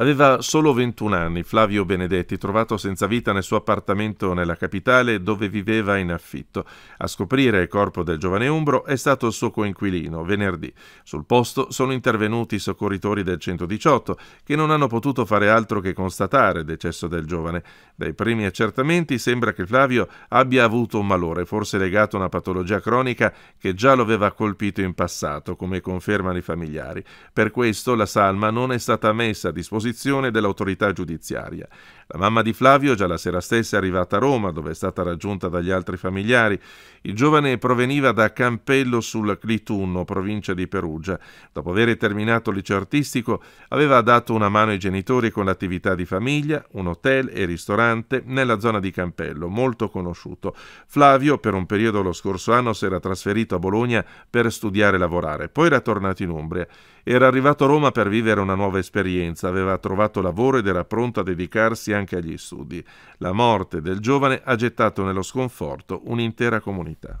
Aveva solo 21 anni Flavio Benedetti, trovato senza vita nel suo appartamento nella capitale dove viveva in affitto. A scoprire il corpo del giovane Umbro è stato il suo coinquilino, venerdì. Sul posto sono intervenuti i soccorritori del 118, che non hanno potuto fare altro che constatare il decesso del giovane. Dai primi accertamenti sembra che Flavio abbia avuto un malore, forse legato a una patologia cronica che già lo aveva colpito in passato, come confermano i familiari. Per questo la salma non è stata messa a disposizione disposizione dell'autorità giudiziaria. La mamma di Flavio già la sera stessa è arrivata a Roma, dove è stata raggiunta dagli altri familiari. Il giovane proveniva da Campello sul Clitunno, provincia di Perugia. Dopo aver terminato il liceo artistico, aveva dato una mano ai genitori con l'attività di famiglia, un hotel e ristorante nella zona di Campello, molto conosciuto. Flavio, per un periodo lo scorso anno, si era trasferito a Bologna per studiare e lavorare, poi era tornato in Umbria. Era arrivato a Roma per vivere una nuova esperienza, aveva ha trovato lavoro ed era pronto a dedicarsi anche agli studi. La morte del giovane ha gettato nello sconforto un'intera comunità.